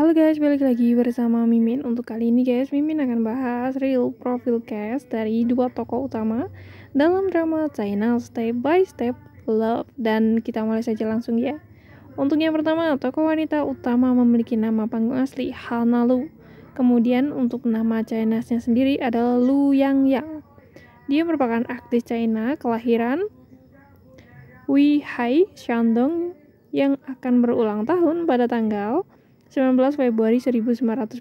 Halo guys, balik lagi bersama Mimin. Untuk kali ini guys, Mimin akan bahas real profil cast dari dua tokoh utama dalam drama China Step by Step Love. Dan kita mulai saja langsung ya. Untuk yang pertama, tokoh wanita utama memiliki nama panggung asli Hana Lu. Kemudian untuk nama Chinese-nya sendiri adalah Lu Yang Yang. Dia merupakan aktris China kelahiran Wei Hai Shandong yang akan berulang tahun pada tanggal 19 Februari 1994.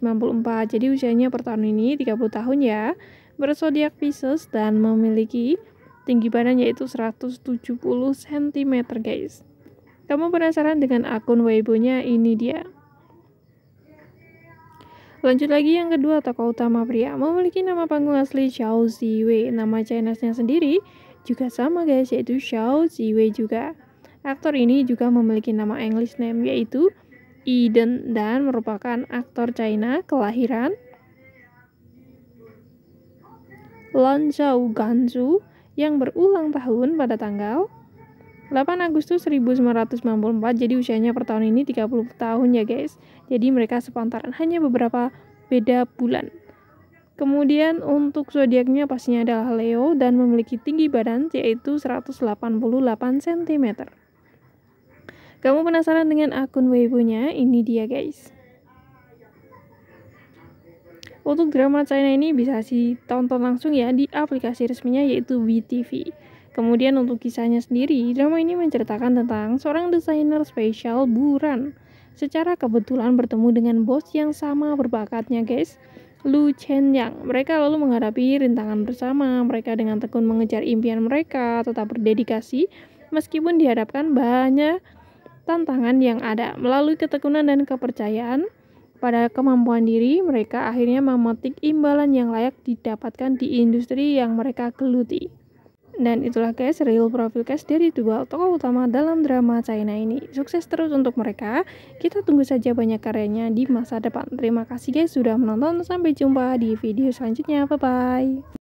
Jadi usianya per tahun ini 30 tahun ya. Bersodiak Pisces dan memiliki tinggi badan yaitu 170 cm, guys. Kamu penasaran dengan akun Weibo-nya? Ini dia. Lanjut lagi yang kedua, tokoh utama pria memiliki nama panggung asli Xiao Ziwei. Nama Chinese-nya sendiri juga sama guys, yaitu Xiao Ziwei juga. Aktor ini juga memiliki nama English name yaitu Eden Dan merupakan aktor China kelahiran Lanzhou Ganzhu yang berulang tahun pada tanggal 8 Agustus 1994 jadi usianya per tahun ini 30 tahun ya guys jadi mereka sepantaran hanya beberapa beda bulan kemudian untuk zodiaknya pastinya adalah Leo dan memiliki tinggi badan yaitu 188 cm kamu penasaran dengan akun Weibo-nya? Ini dia guys. Untuk drama China ini bisa sih tonton langsung ya di aplikasi resminya yaitu BTV. Kemudian untuk kisahnya sendiri, drama ini menceritakan tentang seorang desainer spesial Buran. Secara kebetulan bertemu dengan bos yang sama berbakatnya guys, Lu Chen Yang. Mereka lalu menghadapi rintangan bersama, mereka dengan tekun mengejar impian mereka, tetap berdedikasi, meskipun dihadapkan banyak tantangan yang ada. Melalui ketekunan dan kepercayaan pada kemampuan diri, mereka akhirnya memetik imbalan yang layak didapatkan di industri yang mereka geluti. Dan itulah guys, real profil guys dari dua tokoh utama dalam drama China ini. Sukses terus untuk mereka. Kita tunggu saja banyak karyanya di masa depan. Terima kasih guys sudah menonton. Sampai jumpa di video selanjutnya. Bye-bye.